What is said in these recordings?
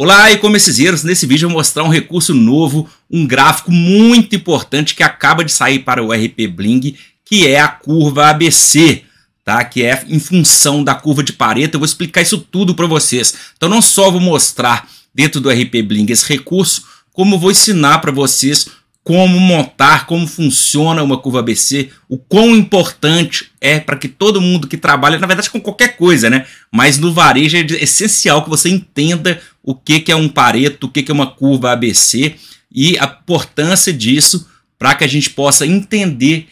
Olá, e-commerceiros! Nesse vídeo eu vou mostrar um recurso novo, um gráfico muito importante que acaba de sair para o RP Bling, que é a curva ABC, tá? que é em função da curva de Pareto. Eu vou explicar isso tudo para vocês. Então não só vou mostrar dentro do RP Bling esse recurso, como vou ensinar para vocês como montar, como funciona uma curva ABC, o quão importante é para que todo mundo que trabalha, na verdade com qualquer coisa, né? Mas no varejo é essencial que você entenda o que, que é um pareto, o que, que é uma curva ABC e a importância disso para que a gente possa entender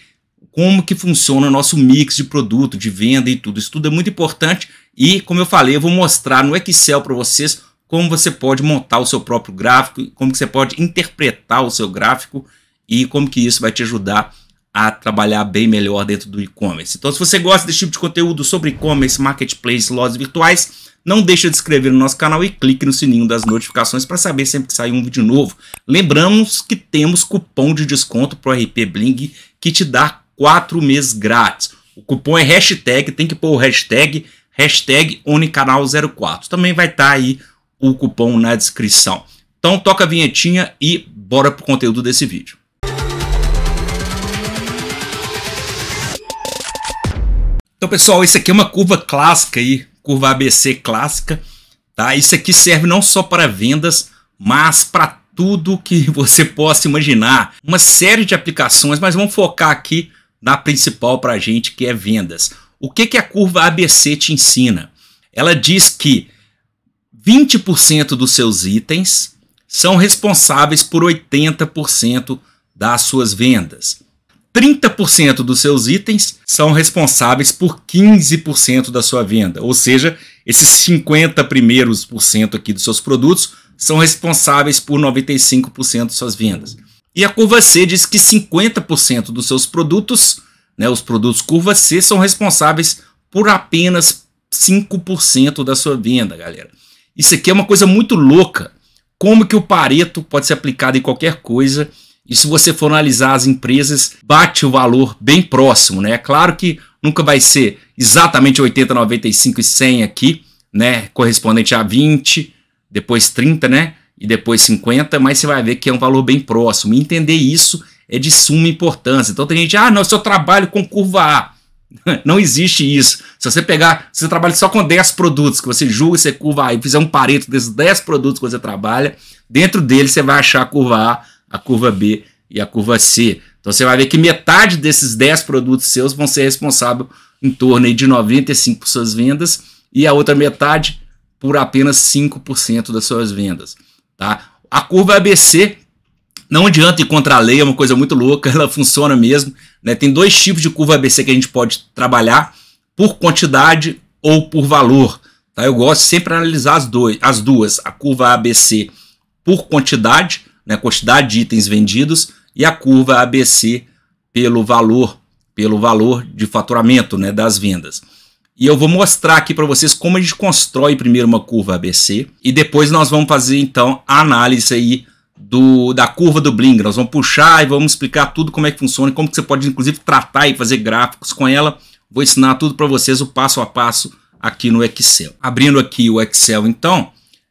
como que funciona o nosso mix de produto, de venda e tudo. Isso tudo é muito importante e, como eu falei, eu vou mostrar no Excel para vocês como você pode montar o seu próprio gráfico, como que você pode interpretar o seu gráfico e como que isso vai te ajudar a trabalhar bem melhor dentro do e-commerce. Então, se você gosta desse tipo de conteúdo sobre e-commerce, marketplace, lojas virtuais, não deixe de se inscrever no nosso canal e clique no sininho das notificações para saber sempre que sair um vídeo novo. Lembramos que temos cupom de desconto para o RP Bling que te dá 4 meses grátis. O cupom é hashtag, tem que pôr o hashtag, hashtag OniCanal04. Também vai estar tá aí o cupom na descrição. Então toca a vinhetinha e bora pro conteúdo desse vídeo. Então pessoal, isso aqui é uma curva clássica aí, curva ABC clássica, tá? Isso aqui serve não só para vendas, mas para tudo que você possa imaginar. Uma série de aplicações, mas vamos focar aqui na principal para a gente, que é vendas. O que, que a curva ABC te ensina? Ela diz que 20% dos seus itens são responsáveis por 80% das suas vendas. 30% dos seus itens são responsáveis por 15% da sua venda, ou seja, esses 50 primeiros por cento aqui dos seus produtos são responsáveis por 95% das suas vendas. E a curva C diz que 50% dos seus produtos, né, os produtos curva C, são responsáveis por apenas 5% da sua venda, galera. Isso aqui é uma coisa muito louca. Como que o Pareto pode ser aplicado em qualquer coisa? E se você for analisar as empresas, bate o valor bem próximo, né? É claro que nunca vai ser exatamente 80, 95 e 100 aqui, né? Correspondente a 20, depois 30, né? E depois 50, mas você vai ver que é um valor bem próximo. E entender isso é de suma importância. Então tem gente, ah, não, eu só trabalho com curva A. Não existe isso. Se você pegar, se você trabalha só com 10 produtos que você julga, você curva A e fizer um pareto desses 10 produtos que você trabalha, dentro dele você vai achar a curva A, a curva B e a curva C. Então você vai ver que metade desses 10 produtos seus vão ser responsável em torno de 95% por suas vendas e a outra metade por apenas 5% das suas vendas, tá? A curva ABC não adianta ir contra a lei, é uma coisa muito louca, ela funciona mesmo. Né? Tem dois tipos de curva ABC que a gente pode trabalhar, por quantidade ou por valor. Tá? Eu gosto sempre de analisar as, dois, as duas, a curva ABC por quantidade, né? quantidade de itens vendidos, e a curva ABC pelo valor, pelo valor de faturamento né? das vendas. E eu vou mostrar aqui para vocês como a gente constrói primeiro uma curva ABC e depois nós vamos fazer então a análise aí do, da curva do Bling. Nós vamos puxar e vamos explicar tudo como é que funciona, como que você pode inclusive tratar e fazer gráficos com ela. Vou ensinar tudo para vocês o passo a passo aqui no Excel. Abrindo aqui o Excel, então,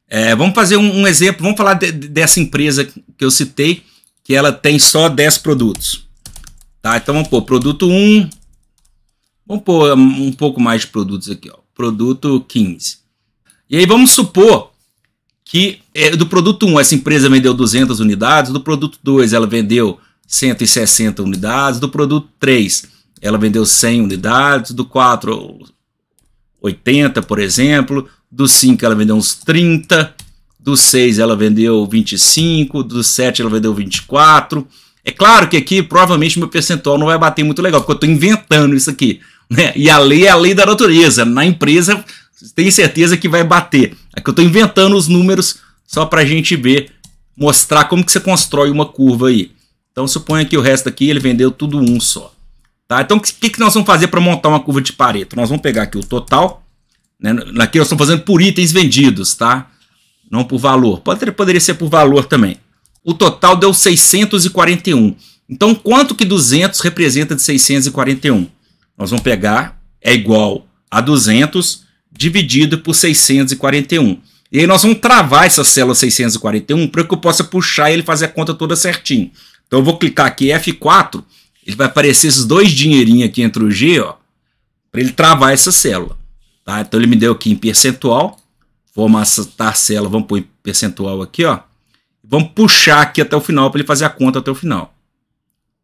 é, vamos fazer um, um, exemplo. Vamos falar de, dessa empresa que eu citei, que ela tem só 10 produtos. Tá? Então vamos pôr produto 1. Vamos pôr um pouco mais de produtos aqui. Ó. Produto 15. E aí vamos supor que é, do produto 1 essa empresa vendeu 200 unidades, do produto 2 ela vendeu 160 unidades, do produto 3 ela vendeu 100 unidades, do 4 80, por exemplo, do 5 ela vendeu uns 30, do 6 ela vendeu 25, do 7 ela vendeu 24. É claro que aqui provavelmente meu percentual não vai bater muito legal, porque eu estou inventando isso aqui. Né? E a lei é a lei da natureza. Na empresa tenho certeza que vai bater. Aqui é eu estou inventando os números só para a gente ver, mostrar como que você constrói uma curva aí. Então suponha que o resto aqui ele vendeu tudo um só. Tá? Então o que, que nós vamos fazer para montar uma curva de Pareto? Nós vamos pegar aqui o total, né? aqui nós estamos fazendo por itens vendidos, tá? não por valor. Pode, poderia ser por valor também. O total deu 641. Então quanto que 200 representa de 641? Nós vamos pegar, é igual a 200 dividido por 641. E aí nós vamos travar essa célula 641 para que eu possa puxar e ele fazer a conta toda certinho. Então eu vou clicar aqui F4, ele vai aparecer esses dois dinheirinhos aqui entre o G, ó, para ele travar essa célula. Tá? Então ele me deu aqui em percentual, vou tar célula, vamos pôr em percentual aqui, ó. Vamos puxar aqui até o final para ele fazer a conta até o final.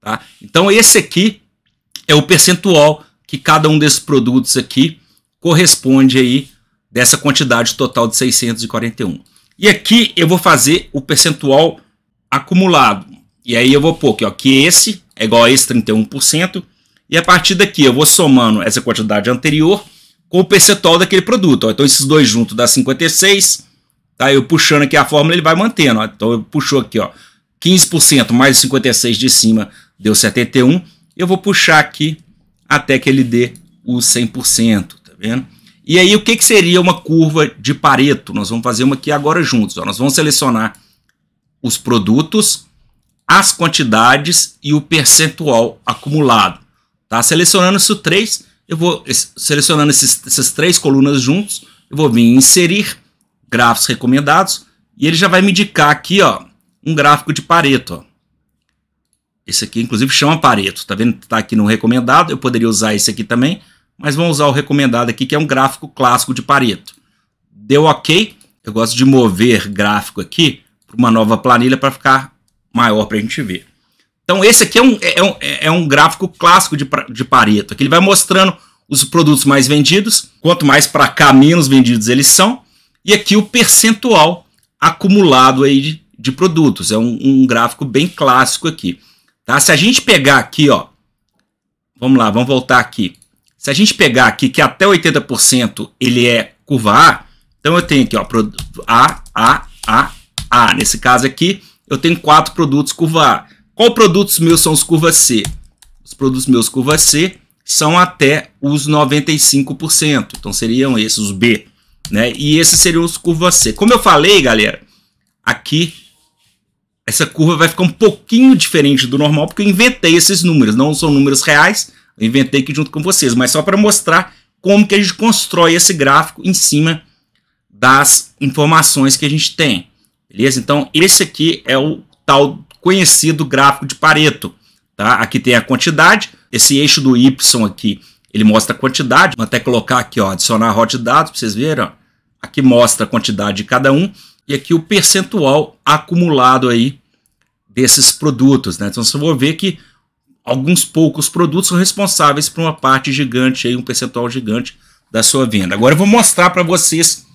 Tá? Então esse aqui é o percentual que cada um desses produtos aqui corresponde aí dessa quantidade total de 641. E aqui eu vou fazer o percentual acumulado. E aí eu vou pôr aqui, ó, que esse é igual a esse 31%. E a partir daqui eu vou somando essa quantidade anterior com o percentual daquele produto. Ó. Então esses dois juntos dá 56. Tá? Eu puxando aqui a fórmula, ele vai mantendo. Ó. Então eu puxou aqui, ó, 15% mais 56 de cima deu 71. Eu vou puxar aqui até que ele dê o 100% vendo? E aí, o que, que seria uma curva de Pareto? Nós vamos fazer uma aqui agora juntos. Ó. Nós vamos selecionar os produtos, as quantidades e o percentual acumulado. Tá? Selecionando isso três, eu vou selecionando esses, essas três colunas juntos, eu vou vir em inserir gráficos recomendados e ele já vai me indicar aqui, ó, um gráfico de Pareto. Ó. Esse aqui, inclusive, chama Pareto. Tá vendo? Tá aqui no recomendado. Eu poderia usar esse aqui também, mas vamos usar o recomendado aqui, que é um gráfico clássico de Pareto. Deu ok, eu gosto de mover gráfico aqui para uma nova planilha para ficar maior para a gente ver. Então esse aqui é um, é, é um, é um gráfico clássico de, de Pareto, aqui ele vai mostrando os produtos mais vendidos, quanto mais para cá menos vendidos eles são, e aqui o percentual acumulado aí de, de produtos. É um, um, gráfico bem clássico aqui. Tá? Se a gente pegar aqui, ó, vamos lá, vamos voltar aqui. Se a gente pegar aqui que até 80% ele é curva A, então eu tenho aqui ó, A, A, A, A. Nesse caso aqui, eu tenho quatro produtos curva A. Qual produtos meus são os curvas C? Os produtos meus curva C são até os 95%. Então seriam esses os B, né? E esses seriam os curvas C. Como eu falei, galera, aqui essa curva vai ficar um pouquinho diferente do normal porque eu inventei esses números, não são números reais, Inventei aqui junto com vocês, mas só para mostrar como que a gente constrói esse gráfico em cima das informações que a gente tem. Beleza? Então, esse aqui é o tal conhecido gráfico de Pareto. Tá? Aqui tem a quantidade, esse eixo do Y aqui, ele mostra a quantidade. Vou até colocar aqui, ó, adicionar de dados para vocês verem. Ó. Aqui mostra a quantidade de cada um e aqui o percentual acumulado aí desses produtos. Né? Então, você vai ver que alguns poucos produtos são responsáveis por uma parte gigante, aí, um percentual gigante da sua venda. Agora eu vou mostrar para vocês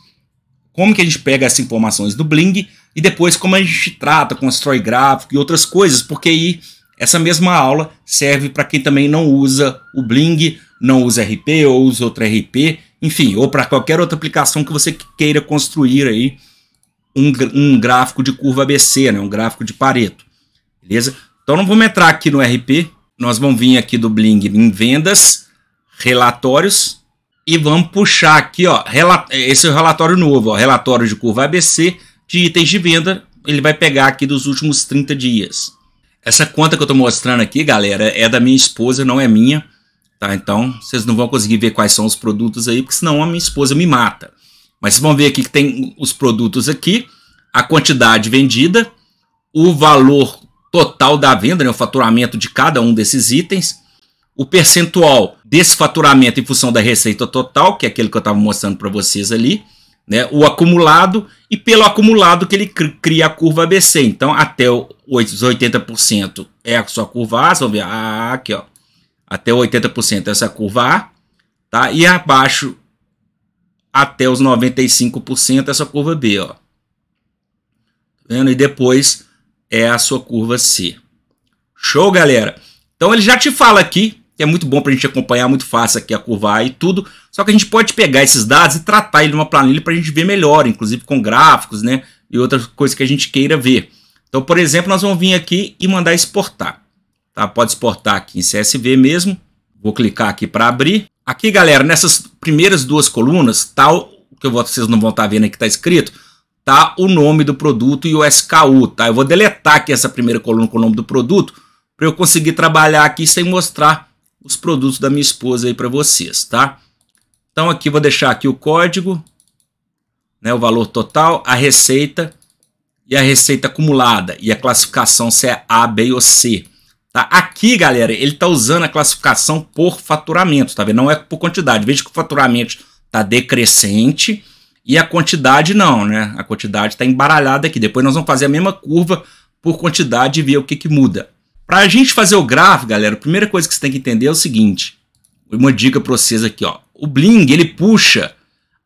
como que a gente pega essas informações do Bling e depois como a gente trata, constrói gráfico e outras coisas, porque aí essa mesma aula serve para quem também não usa o Bling, não usa RP ou usa outro RP, enfim, ou para qualquer outra aplicação que você queira construir aí um, um gráfico de curva ABC, né, um gráfico de Pareto, beleza? Então não vamos entrar aqui no RP, nós vamos vir aqui do Bling em vendas, relatórios e vamos puxar aqui, ó, esse é o relatório novo, ó, relatório de curva ABC de itens de venda, ele vai pegar aqui dos últimos 30 dias. Essa conta que eu estou mostrando aqui, galera, é da minha esposa, não é minha, tá? Então, vocês não vão conseguir ver quais são os produtos aí, porque senão a minha esposa me mata. Mas vocês vão ver aqui que tem os produtos aqui, a quantidade vendida, o valor total da venda, né, o faturamento de cada um desses itens, o percentual desse faturamento em função da receita total, que é aquele que eu estava mostrando para vocês ali, né, o acumulado, e pelo acumulado que ele cria a curva ABC. Então, até os 80% é a sua curva A, vocês ver, a, aqui, ó, até 80% é essa curva A, tá? e abaixo, até os 95% é essa curva B. Ó. Tá vendo? E depois é a sua curva C. Show, galera? Então ele já te fala aqui, que é muito bom para a gente acompanhar muito fácil aqui a curva A e tudo, só que a gente pode pegar esses dados e tratar ele numa planilha para a gente ver melhor, inclusive com gráficos né, e outras coisas que a gente queira ver. Então, por exemplo, nós vamos vir aqui e mandar exportar. Tá? Pode exportar aqui em CSV mesmo. Vou clicar aqui para abrir. Aqui, galera, nessas primeiras duas colunas, tal, tá que eu vou, vocês não vão estar tá vendo aqui está escrito, tá o nome do produto e o SKU, tá? Eu vou deletar aqui essa primeira coluna com o nome do produto para eu conseguir trabalhar aqui sem mostrar os produtos da minha esposa aí para vocês, tá? Então aqui vou deixar aqui o código, né, o valor total, a receita e a receita acumulada e a classificação se é A, B ou C. Tá? Aqui, galera, ele está usando a classificação por faturamento, tá vendo? Não é por quantidade. Veja que o faturamento está decrescente e a quantidade não, né? A quantidade está embaralhada aqui. Depois nós vamos fazer a mesma curva por quantidade e ver o que, que muda. Para a gente fazer o gráfico, galera, a primeira coisa que você tem que entender é o seguinte. Uma dica para vocês aqui, ó. O Bling, ele puxa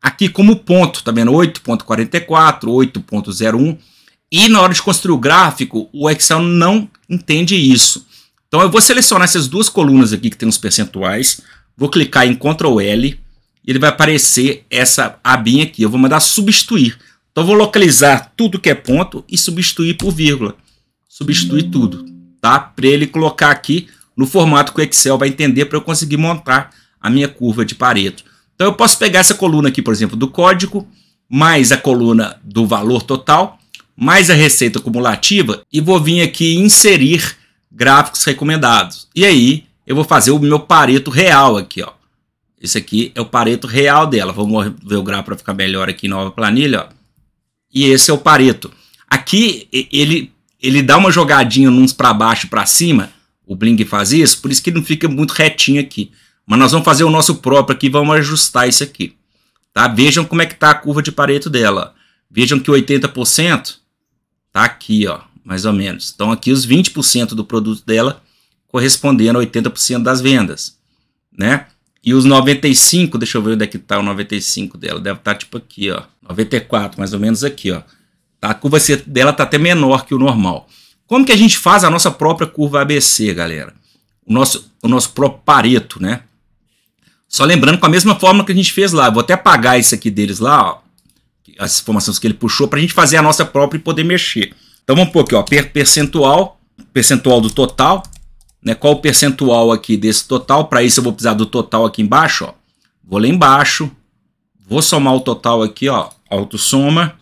aqui como ponto, tá vendo? 8.44, 8.01. E na hora de construir o gráfico, o Excel não entende isso. Então eu vou selecionar essas duas colunas aqui que tem os percentuais, vou clicar em Ctrl L, ele vai aparecer essa abinha aqui. Eu vou mandar substituir. Então, eu vou localizar tudo que é ponto e substituir por vírgula. Substituir tudo, tá? Para ele colocar aqui no formato que o Excel vai entender para eu conseguir montar a minha curva de Pareto. Então, eu posso pegar essa coluna aqui, por exemplo, do código, mais a coluna do valor total, mais a receita cumulativa, e vou vir aqui inserir gráficos recomendados. E aí, eu vou fazer o meu Pareto real aqui, ó. Esse aqui é o pareto real dela. Vamos ver o gráfico para ficar melhor aqui em nova planilha. Ó. E esse é o pareto. Aqui ele, ele dá uma jogadinha uns para baixo e para cima. O Bling faz isso, por isso que não fica muito retinho aqui. Mas nós vamos fazer o nosso próprio aqui, vamos ajustar isso aqui. Tá? Vejam como é que está a curva de pareto dela. Vejam que 80% está aqui, ó, mais ou menos. Então aqui os 20% do produto dela correspondendo a 80% das vendas. Né? E os 95, deixa eu ver onde é que tá o 95 dela. Deve estar tá, tipo aqui, ó. 94, mais ou menos aqui, ó. Tá, a curva C dela tá até menor que o normal. Como que a gente faz a nossa própria curva ABC, galera? O nosso, o nosso próprio pareto, né? Só lembrando com a mesma fórmula que a gente fez lá. vou até apagar isso aqui deles lá, ó. As informações que ele puxou para a gente fazer a nossa própria e poder mexer. Então vamos pôr aqui, ó, percentual, percentual do total, né, qual o percentual aqui desse total. Para isso eu vou precisar do total aqui embaixo. Ó. Vou lá embaixo, vou somar o total aqui, ó, autossoma.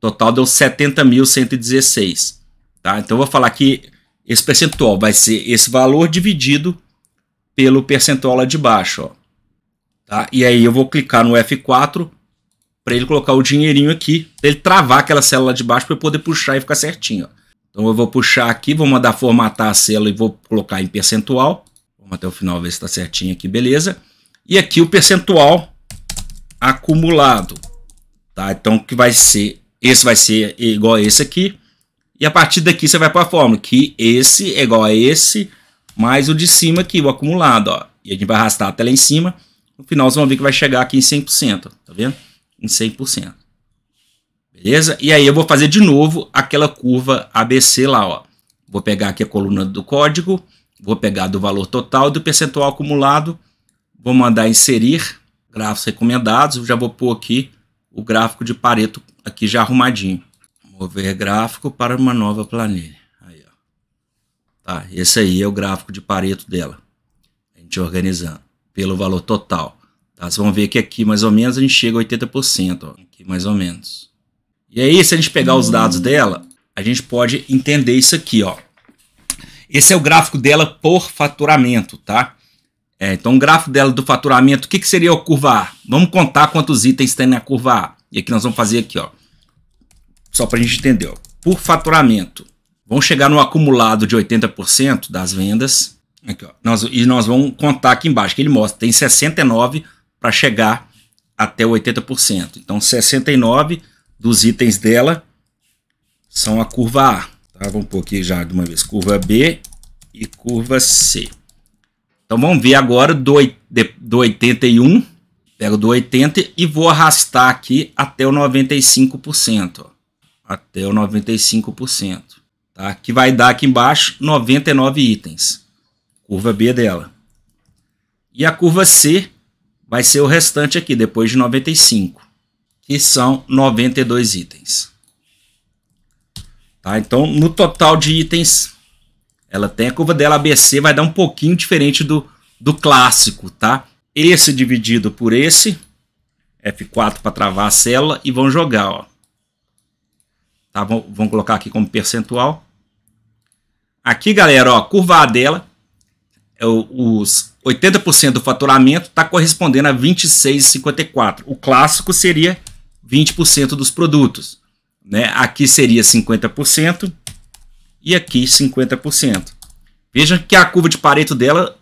Total deu 70.116. Tá? Então eu vou falar que esse percentual vai ser esse valor dividido pelo percentual lá de baixo. Ó. Tá? E aí eu vou clicar no F4 para ele colocar o dinheirinho aqui, para ele travar aquela célula de baixo para eu poder puxar e ficar certinho. Ó. Então eu vou puxar aqui, vou mandar formatar a célula e vou colocar em percentual. Vamos até o final ver se está certinho aqui, beleza. E aqui o percentual acumulado. Tá? Então que vai ser, esse vai ser igual a esse aqui. E a partir daqui você vai para a fórmula, que esse é igual a esse, mais o de cima aqui, o acumulado. Ó. E a gente vai arrastar até lá em cima. No final vocês vão ver que vai chegar aqui em 100%, tá vendo? Em 100%. Beleza? E aí eu vou fazer de novo aquela curva ABC lá, ó. Vou pegar aqui a coluna do código, vou pegar do valor total do percentual acumulado, vou mandar inserir gráficos recomendados, já vou pôr aqui o gráfico de Pareto aqui já arrumadinho. Mover gráfico para uma nova planilha. Aí, ó. Tá, esse aí é o gráfico de Pareto dela. A gente organizando pelo valor total. Tá, vocês vão ver que aqui mais ou menos a gente chega a 80%, ó. aqui mais ou menos. E aí, se a gente pegar os dados dela, a gente pode entender isso aqui, ó. Esse é o gráfico dela por faturamento, tá? É, então, o gráfico dela do faturamento, o que, que seria a curva A? Vamos contar quantos itens tem na curva A. E aqui nós vamos fazer aqui, ó. Só para a gente entender, ó. Por faturamento, vão chegar no acumulado de 80% das vendas. Aqui, ó. Nós, e nós vamos contar aqui embaixo, que ele mostra. Tem 69 para chegar até 80%. Então, 69 dos itens dela são a curva A. Tá? Vamos pôr aqui já de uma vez, curva B e curva C. Então vamos ver agora do, de, do 81, pego do 80 e vou arrastar aqui até o 95%. Ó, até o 95%. Tá? Que vai dar aqui embaixo 99 itens. Curva B dela. E a curva C vai ser o restante aqui, depois de 95 que são 92 itens. Tá? Então, no total de itens, ela tem a curva dela ABC, vai dar um pouquinho diferente do, do clássico, tá? Esse dividido por esse, F4 para travar a célula, e vão jogar, ó. Tá? Vão, vão colocar aqui como percentual. Aqui, galera, ó, a curva A dela, é o, os 80% do faturamento está correspondendo a 26,54. O clássico seria 20% dos produtos. Né? Aqui seria 50% e aqui 50%. Veja que a curva de Pareto dela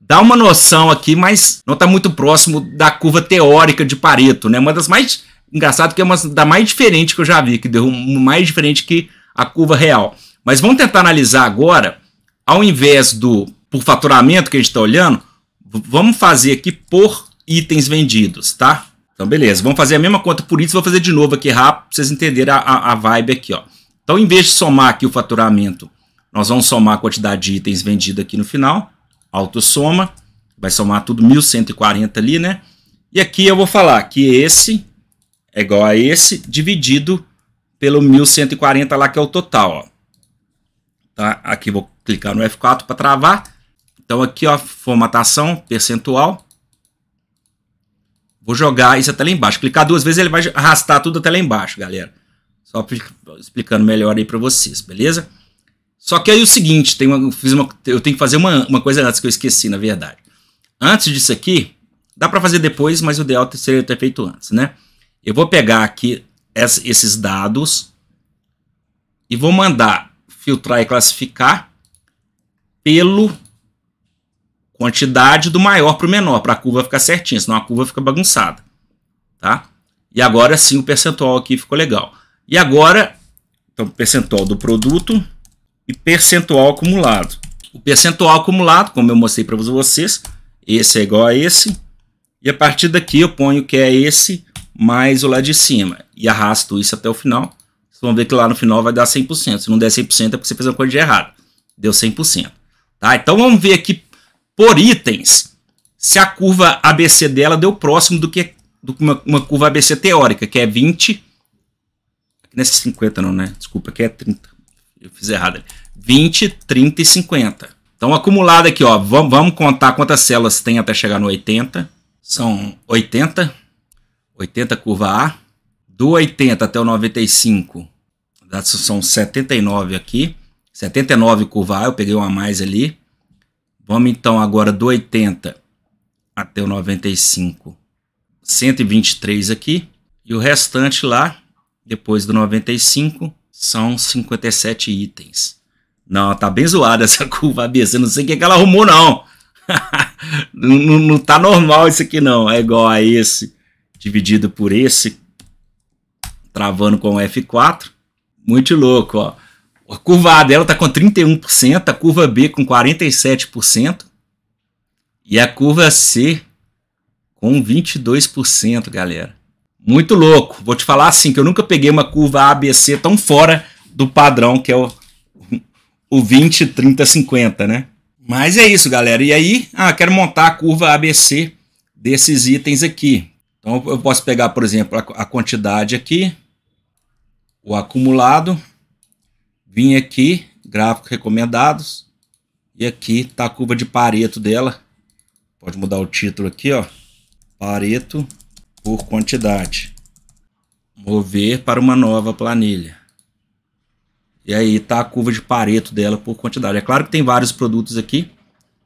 dá uma noção aqui, mas não está muito próximo da curva teórica de Pareto. Né? Uma das mais engraçadas, que é uma da mais diferente que eu já vi, que deu mais diferente que a curva real. Mas vamos tentar analisar agora, ao invés do por faturamento que a gente está olhando, vamos fazer aqui por itens vendidos, tá? Então, beleza. Vamos fazer a mesma conta por isso. Vou fazer de novo aqui rápido para vocês entenderem a, a, vibe aqui. Ó. Então, em vez de somar aqui o faturamento, nós vamos somar a quantidade de itens vendidos aqui no final. Autossoma. Vai somar tudo 1.140 ali, né? E aqui eu vou falar que esse é igual a esse dividido pelo 1.140 lá que é o total. Ó. Tá? Aqui vou clicar no F4 para travar. Então aqui, ó, formatação, percentual. Vou jogar isso até lá embaixo. Clicar duas vezes ele vai arrastar tudo até lá embaixo, galera. Só explicando melhor aí para vocês, beleza? Só que aí é o seguinte, tem uma, fiz uma, eu tenho que fazer uma, uma coisa antes que eu esqueci, na verdade. Antes disso aqui, dá para fazer depois, mas o ideal seria ter feito antes, né? Eu vou pegar aqui esses dados e vou mandar filtrar e classificar pelo quantidade do maior para o menor, para a curva ficar certinha, senão a curva fica bagunçada. Tá? E agora sim o percentual aqui ficou legal. E agora, então, percentual do produto e percentual acumulado. O percentual acumulado, como eu mostrei para vocês, esse é igual a esse. E a partir daqui eu ponho que é esse mais o lá de cima. E arrasto isso até o final. Vocês vão ver que lá no final vai dar 100%. Se não der 100% é porque você fez uma coisa de errado. Deu 100%. Tá? Então vamos ver aqui por itens, se a curva ABC dela deu próximo do que do uma, uma curva ABC teórica, que é 20. Nessa 50 não, né? Desculpa, aqui é 30. Eu fiz errado ali. 20, 30 e 50. Então, acumulado aqui, ó. Vamos, vamos contar quantas células tem até chegar no 80. São 80. 80 curva A. Do 80 até o 95, são 79 aqui. 79 curva A, eu peguei uma a mais ali. Vamos então agora do 80 até o 95. 123 aqui. E o restante lá, depois do 95, são 57 itens. Não, tá bem zoada essa curva, ABC. Não sei o que, é que ela arrumou, não. não, não tá normal isso aqui, não. É igual a esse, dividido por esse, travando com F4. Muito louco, ó. A curva A dela está com 31%, a curva B com 47% e a curva C com 22%, galera. Muito louco. Vou te falar assim que eu nunca peguei uma curva ABC tão fora do padrão que é o, o 20, 30, 50, né? Mas é isso, galera. E aí, ah, quero montar a curva ABC desses itens aqui. Então eu posso pegar, por exemplo, a quantidade aqui, o acumulado Vim aqui, gráficos recomendados. E aqui tá a curva de Pareto dela. Pode mudar o título aqui, ó. Pareto por quantidade. Mover para uma nova planilha. E aí tá a curva de Pareto dela por quantidade. É claro que tem vários produtos aqui.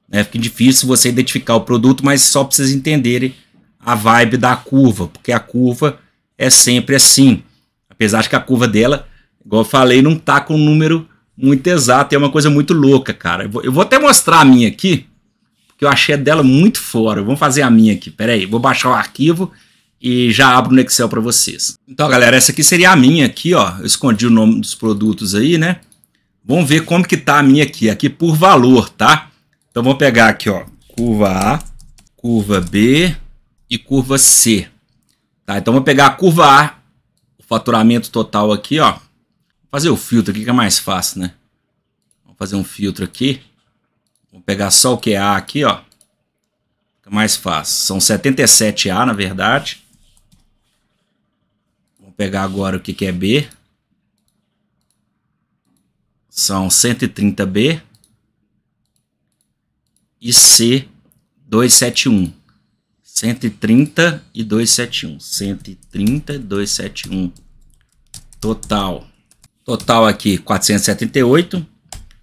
Né? Fica difícil você identificar o produto, mas só para vocês entenderem a vibe da curva, porque a curva é sempre assim. Apesar de que a curva dela Igual eu falei, não tá com um número muito exato. é uma coisa muito louca, cara. Eu vou, eu vou até mostrar a minha aqui, porque eu achei a dela muito fora. Vamos fazer a minha aqui. Pera aí, vou baixar o arquivo e já abro no Excel para vocês. Então, galera, essa aqui seria a minha aqui, ó. Eu escondi o nome dos produtos aí, né? Vamos ver como que tá a minha aqui, aqui por valor, tá? Então, vamos pegar aqui, ó, curva A, curva B e curva C. Tá? Então, vamos pegar a curva A, o faturamento total aqui, ó, Fazer o filtro aqui que é mais fácil, né? Vou fazer um filtro aqui. Vou pegar só o que é A aqui, ó. Fica mais fácil. São 77A, na verdade. Vou pegar agora o que é B. São 130B. E C, 271. 130 e 271. 130 e 271. Total. Total aqui 478.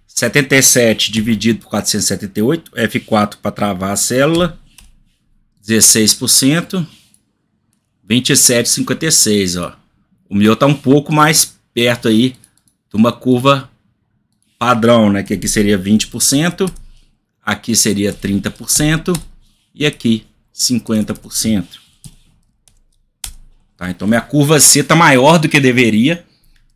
77 dividido por 478. F4 para travar a célula. 16%. 27,56. Ó. O meu está um pouco mais perto aí de uma curva padrão, né? Que aqui seria 20%, aqui seria 30% e aqui 50%. Tá? Então minha curva C está maior do que deveria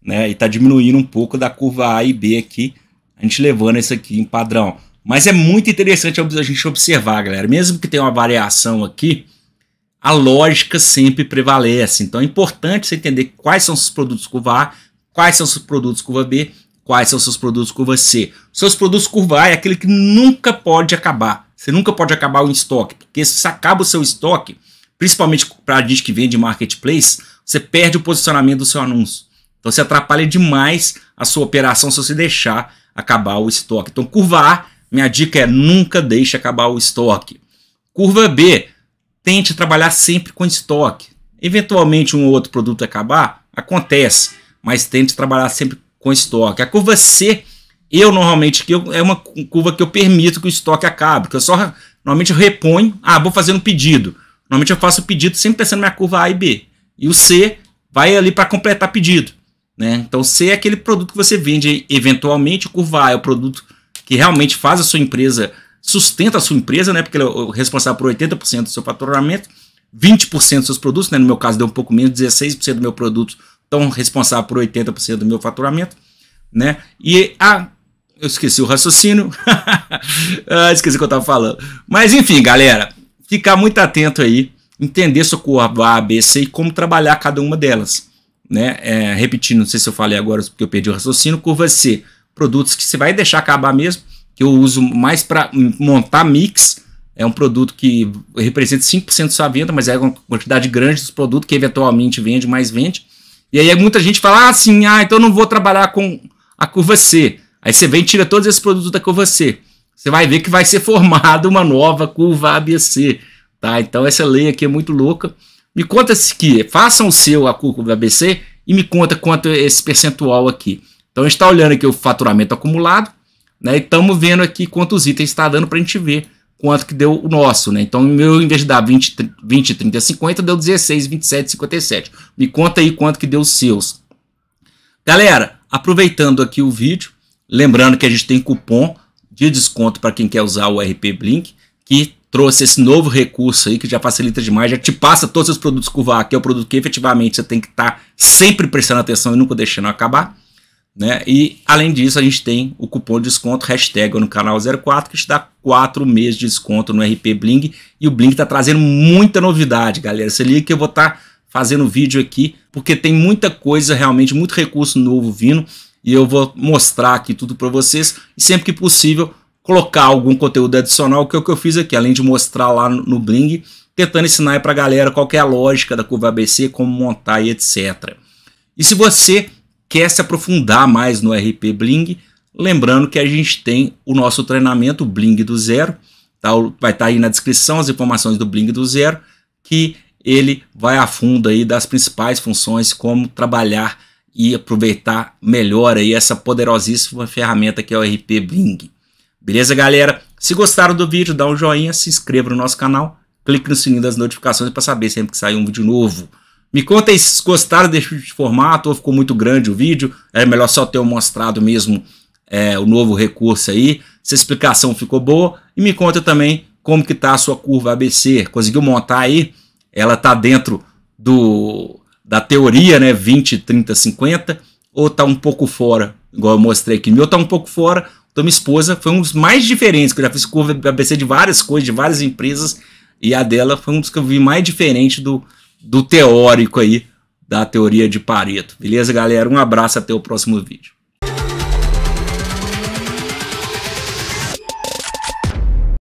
né? E está diminuindo um pouco da curva A e B aqui, a gente levando isso aqui em padrão. Mas é muito interessante a gente observar, galera. Mesmo que tenha uma variação aqui, a lógica sempre prevalece. Então é importante você entender quais são seus produtos curva A, quais são seus produtos curva B, quais são seus produtos curva C. seus produtos curva A é aquele que nunca pode acabar. Você nunca pode acabar o estoque, porque se acaba o seu estoque, principalmente para a gente que vende marketplace, você perde o posicionamento do seu anúncio. Então se atrapalha demais a sua operação se você deixar acabar o estoque. Então curva A, minha dica é nunca deixe acabar o estoque. Curva B, tente trabalhar sempre com estoque. Eventualmente um ou outro produto acabar, acontece, mas tente trabalhar sempre com estoque. A curva C, eu normalmente que eu, é uma curva que eu permito que o estoque acabe, que eu só normalmente eu reponho, ah, vou fazer um pedido. Normalmente eu faço o pedido sempre pensando na minha curva A e B. E o C vai ali para completar pedido. Né? Então, se é aquele produto que você vende eventualmente, o curva A é o produto que realmente faz a sua empresa, sustenta a sua empresa, né? porque ele é responsável por 80% do seu faturamento, 20% dos seus produtos, né? no meu caso deu um pouco menos, 16% do meu produto estão responsável por 80% do meu faturamento. Né? E a eu esqueci o raciocínio. ah, esqueci o que eu estava falando. Mas enfim, galera, ficar muito atento aí, entender sua curva A, B, C e como trabalhar cada uma delas né? É, repetindo, não sei se eu falei agora porque eu perdi o raciocínio, curva C, produtos que você vai deixar acabar mesmo, que eu uso mais para montar mix, é um produto que representa 5% da sua venda, mas é uma quantidade grande dos produtos que eventualmente vende, mais vende. E aí muita gente fala assim, ah, então eu não vou trabalhar com a curva C. Aí você vem e tira todos esses produtos da curva C. Você vai ver que vai ser formada uma nova curva ABC. Tá? Então essa lei aqui é muito louca. Me conta se que façam o seu a cúrcuma da BC e me conta quanto é esse percentual aqui. Então a gente está olhando aqui o faturamento acumulado, né? E estamos vendo aqui quantos itens está dando para a gente ver quanto que deu o nosso, né? Então, meu, em vez de dar 20, 20 30, 50, deu 16, 27, 57. Me conta aí quanto que deu os seus. Galera, aproveitando aqui o vídeo, lembrando que a gente tem cupom de desconto para quem quer usar o RP Blink, que trouxe esse novo recurso aí que já facilita demais, já te passa todos os produtos curva A, que é o produto que efetivamente você tem que estar tá sempre prestando atenção e nunca deixando acabar. Né? E além disso, a gente tem o cupom de desconto hashtag no canal 04 que te dá 4 meses de desconto no RP Bling. E o Bling está trazendo muita novidade, galera. Se liga que eu vou estar tá fazendo vídeo aqui, porque tem muita coisa realmente, muito recurso novo vindo. E eu vou mostrar aqui tudo para vocês. E sempre que possível, colocar algum conteúdo adicional, que é o que eu fiz aqui, além de mostrar lá no Bling, tentando ensinar para a galera qual é a lógica da curva ABC, como montar e etc. E se você quer se aprofundar mais no RP Bling, lembrando que a gente tem o nosso treinamento Bling do Zero, tá? vai estar tá aí na descrição as informações do Bling do Zero, que ele vai a fundo aí das principais funções, como trabalhar e aproveitar melhor aí essa poderosíssima ferramenta que é o RP Bling. Beleza, galera? Se gostaram do vídeo, dá um joinha, se inscreva no nosso canal, clique no sininho das notificações para saber sempre que sair um vídeo novo. Me conta aí se gostaram desse tipo formato ou ficou muito grande o vídeo. Era é melhor só ter mostrado mesmo é, o novo recurso aí. Se a explicação ficou boa. E me conta também como que está a sua curva ABC. Conseguiu montar aí? Ela está dentro do da teoria, né? 20, 30, 50. Ou está um pouco fora, igual eu mostrei aqui. O meu está um pouco fora, então, minha esposa foi um dos mais diferentes, que eu já fiz curva ABC de várias coisas, de várias empresas, e a dela foi um dos que eu vi mais diferente do, do teórico aí, da teoria de Pareto. Beleza, galera? Um abraço, até o próximo vídeo.